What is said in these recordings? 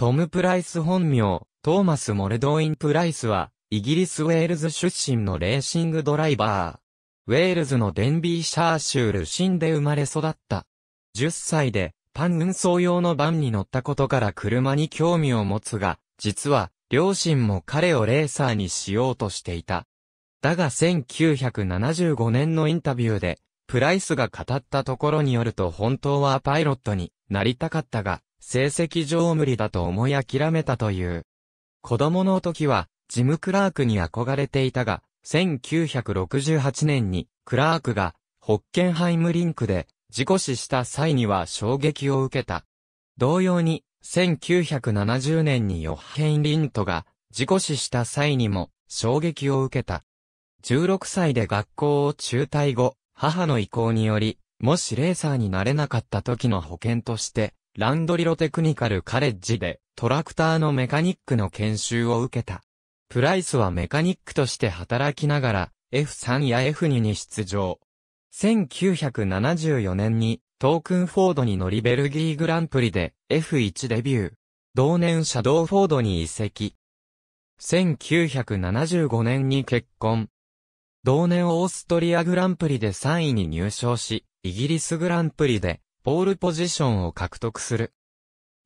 トム・プライス本名、トーマス・モルドーイン・プライスは、イギリス・ウェールズ出身のレーシングドライバー。ウェールズのデンビーシャーシュールシンで生まれ育った。10歳で、パン運送用のバンに乗ったことから車に興味を持つが、実は、両親も彼をレーサーにしようとしていた。だが1975年のインタビューで、プライスが語ったところによると本当はパイロットになりたかったが、成績上無理だと思い諦めたという。子供の時は、ジム・クラークに憧れていたが、1968年に、クラークが、ホッケンハイムリンクで、事故死した際には衝撃を受けた。同様に、1970年にヨッヘン・リントが、事故死した際にも、衝撃を受けた。16歳で学校を中退後、母の意向により、もしレーサーになれなかった時の保険として、ランドリロテクニカルカレッジでトラクターのメカニックの研修を受けた。プライスはメカニックとして働きながら F3 や F2 に出場。1974年にトークンフォードに乗りベルギーグランプリで F1 デビュー。同年シャドーフォードに移籍。1975年に結婚。同年オーストリアグランプリで3位に入賞し、イギリスグランプリでポールポジションを獲得する。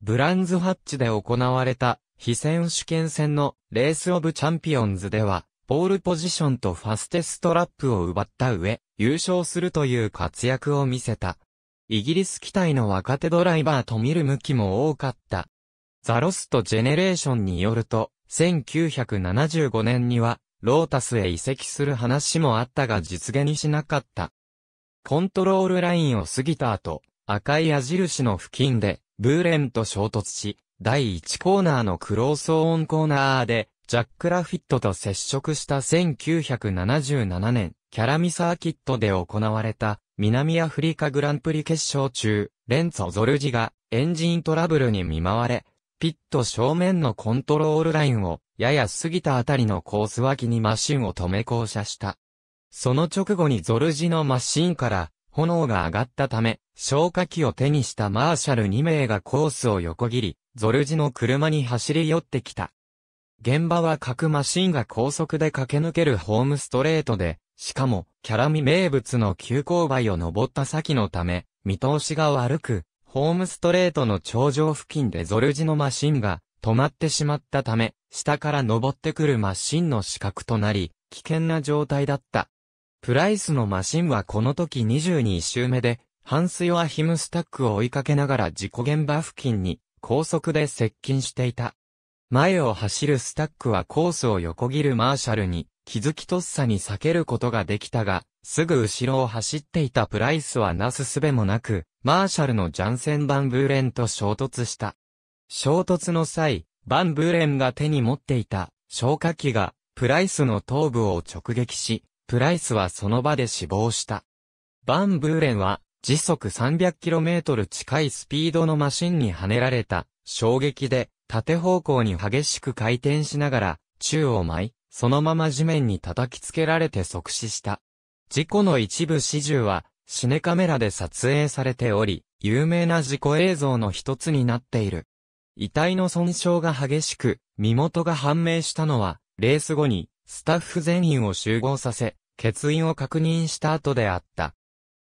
ブランズハッチで行われた、非選手権戦のレースオブチャンピオンズでは、ポールポジションとファステストラップを奪った上、優勝するという活躍を見せた。イギリス期待の若手ドライバーと見る向きも多かった。ザロストジェネレーションによると、1975年には、ロータスへ移籍する話もあったが実現しなかった。コントロールラインを過ぎた後、赤い矢印の付近で、ブーレンと衝突し、第1コーナーのクローソーオンコーナーで、ジャック・ラフィットと接触した1977年、キャラミサーキットで行われた、南アフリカグランプリ決勝中、レンツォ・ゾルジが、エンジントラブルに見舞われ、ピット正面のコントロールラインを、やや過ぎたあたりのコース脇にマシンを止め降車した。その直後にゾルジのマシンから、炎が上がったため、消火器を手にしたマーシャル2名がコースを横切り、ゾルジの車に走り寄ってきた。現場は各マシンが高速で駆け抜けるホームストレートで、しかも、キャラミ名物の急勾配を登った先のため、見通しが悪く、ホームストレートの頂上付近でゾルジのマシンが止まってしまったため、下から登ってくるマシンの死角となり、危険な状態だった。プライスのマシンはこの時22周目で、ハンス・ヨアヒム・スタックを追いかけながら事故現場付近に高速で接近していた。前を走るスタックはコースを横切るマーシャルに気づきとっさに避けることができたが、すぐ後ろを走っていたプライスはなすすべもなく、マーシャルのジャンセン・バンブーレンと衝突した。衝突の際、バンブーレンが手に持っていた消火器がプライスの頭部を直撃し、プライスはその場で死亡した。バンブーレンは、時速 300km 近いスピードのマシンに跳ねられた、衝撃で、縦方向に激しく回転しながら、宙を舞い、そのまま地面に叩きつけられて即死した。事故の一部始終は、シネカメラで撮影されており、有名な事故映像の一つになっている。遺体の損傷が激しく、身元が判明したのは、レース後に、スタッフ全員を集合させ、欠員を確認した後であった。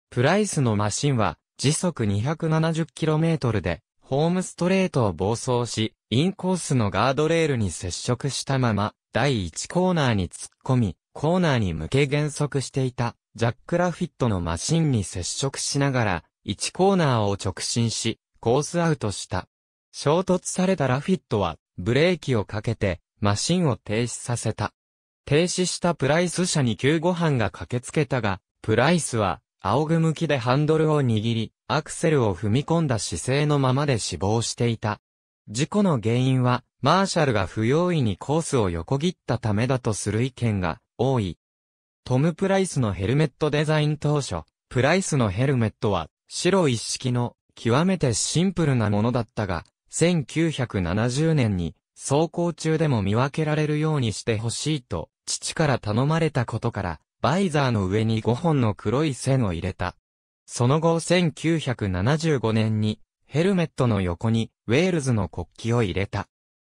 プライスのマシンは、時速 270km で、ホームストレートを暴走し、インコースのガードレールに接触したまま、第1コーナーに突っ込み、コーナーに向け減速していた、ジャック・ラフィットのマシンに接触しながら、1コーナーを直進し、コースアウトした。衝突されたラフィットは、ブレーキをかけて、マシンを停止させた。停止したプライス車に救護班が駆けつけたが、プライスは、仰向きでハンドルを握り、アクセルを踏み込んだ姿勢のままで死亡していた。事故の原因は、マーシャルが不用意にコースを横切ったためだとする意見が多い。トム・プライスのヘルメットデザイン当初、プライスのヘルメットは白一式の極めてシンプルなものだったが、1970年に走行中でも見分けられるようにしてほしいと父から頼まれたことから、バイザーの上に5本の黒い線を入れた。その後1975年に、ヘルメットの横に、ウェールズの国旗を入れた。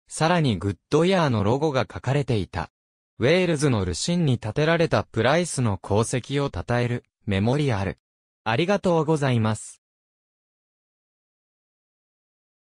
さらにグッドイヤーのロゴが書かれていた。ウェールズのルシンに建てられたプライスの功績を称えるメモリアル。ありがとうございます。